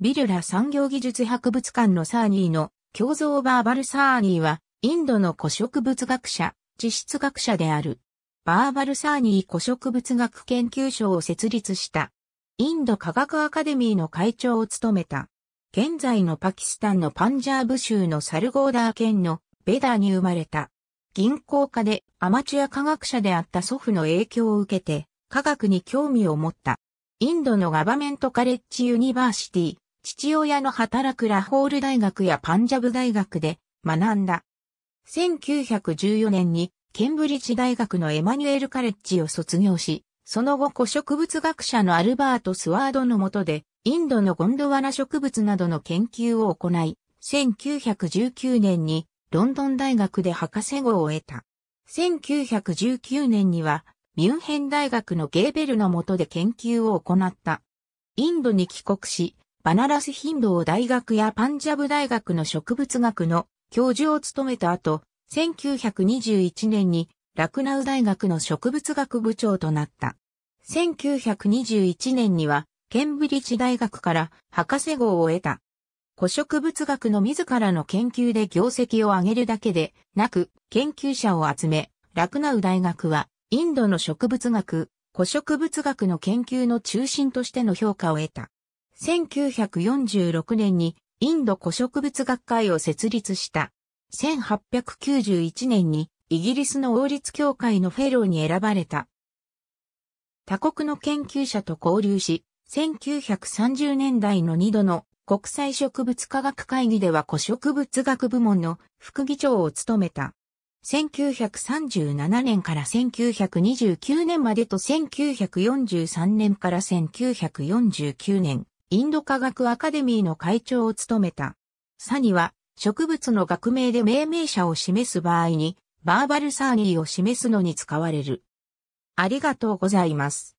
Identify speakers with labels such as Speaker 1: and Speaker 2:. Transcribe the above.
Speaker 1: ビルラ産業技術博物館のサーニーの共造バーバル・サーニーは、インドの古植物学者、地質学者である。バーバル・サーニー古植物学研究所を設立した。インド科学アカデミーの会長を務めた。現在のパキスタンのパンジャーブ州のサルゴーダー県のベダーに生まれた。銀行家でアマチュア科学者であった祖父の影響を受けて科学に興味を持った。インドのガバメントカレッジユニバーシティ、父親の働くラホール大学やパンジャブ大学で学んだ。1914年にケンブリッジ大学のエマニュエルカレッジを卒業し、その後古植物学者のアルバート・スワードの下で、インドのゴンドワナ植物などの研究を行い、1919年にロンドン大学で博士号を得た。1919年にはミュンヘン大学のゲーベルの下で研究を行った。インドに帰国し、バナラスヒンドー大学やパンジャブ大学の植物学の教授を務めた後、1921年にラクナウ大学の植物学部長となった。1921年には、ケンブリッジ大学から博士号を得た。古植物学の自らの研究で業績を上げるだけでなく、研究者を集め、ラクナウ大学は、インドの植物学、古植物学の研究の中心としての評価を得た。1946年にインド古植物学会を設立した。1891年にイギリスの王立協会のフェローに選ばれた。他国の研究者と交流し、1930年代の2度の国際植物科学会議では古植物学部門の副議長を務めた。1937年から1929年までと1943年から1949年、インド科学アカデミーの会長を務めた。サニは、植物の学名で命名者を示す場合に、バーバルサーニーを示すのに使われる。ありがとうございます。